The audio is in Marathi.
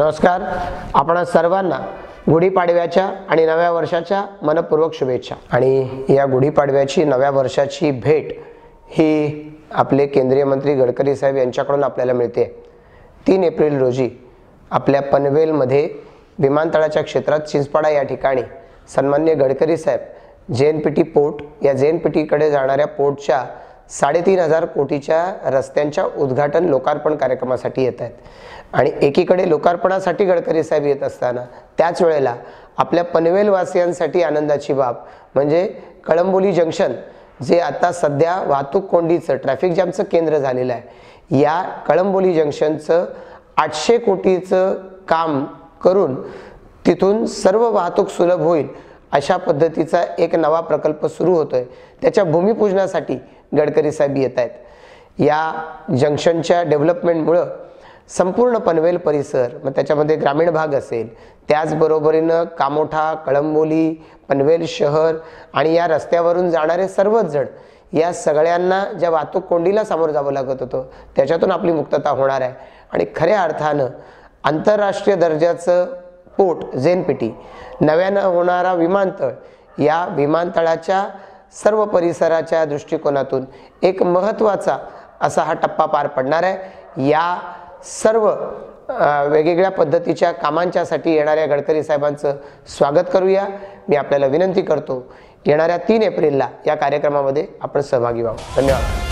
नमस्कार आपण सर्वांना गुढीपाडव्याच्या आणि नव्या वर्षाच्या मनपूर्वक शुभेच्छा आणि या गुढीपाडव्याची नव्या वर्षाची भेट ही आपले केंद्रीय मंत्री गडकरी साहेब यांच्याकडून आपल्याला मिळते तीन एप्रिल रोजी आपल्या पनवेलमध्ये विमानतळाच्या क्षेत्रात चिंचपाडा या ठिकाणी सन्मान्य गडकरी साहेब जे एन पी टी पोर्ट या जे एन पी टीकडे जाणाऱ्या पोर्टच्या साडेतीन हजार कोटीच्या रस्त्यांच्या उद्घाटन लोकार्पण कार्यक्रमासाठी येत आहेत आणि एकीकडे लोकार्पणासाठी गडकरी साहेब येत असताना त्याच वेळेला आपल्या पनवेलवासियांसाठी आनंदाची बाब म्हणजे कळंबोली जंक्शन जे आता सध्या वाहतूक कोंडीचं ट्रॅफिक जॅमचं केंद्र झालेलं आहे या कळंबोली जंक्शनचं आठशे कोटीचं काम करून तिथून सर्व वाहतूक सुलभ होईल अशा पद्धतीचा एक नवा प्रकल्प सुरू होतोय त्याच्या भूमिपूजनासाठी गडकरी साहेब येत आहेत या जंक्शनच्या डेव्हलपमेंटमुळं संपूर्ण पनवेल परिसर मग त्याच्यामध्ये ग्रामीण भाग असेल त्याचबरोबरीनं कामोठा कळंबोली पनवेल शहर आणि या रस्त्यावरून जाणारे सर्वच जण या सगळ्यांना ज्या वाहतूक कोंडीला सामोरं जावं लागत होतं त्याच्यातून आपली मुक्तता होणार आहे आणि खऱ्या अर्थानं आंतरराष्ट्रीय दर्जाचं पोर्ट झेनपेटी नव्यानं होणारा विमानतळ या विमानतळाच्या सर्व परिसराच्या दृष्टिकोनातून एक महत्त्वाचा असा हा टप्पा पार पडणार आहे या सर्व वेगवेगळ्या पद्धतीच्या कामांच्यासाठी येणाऱ्या गडकरी साहेबांचं स्वागत करूया मी आपल्याला विनंती करतो येणाऱ्या तीन एप्रिलला या कार्यक्रमामध्ये आपण सहभागी व्हावं धन्यवाद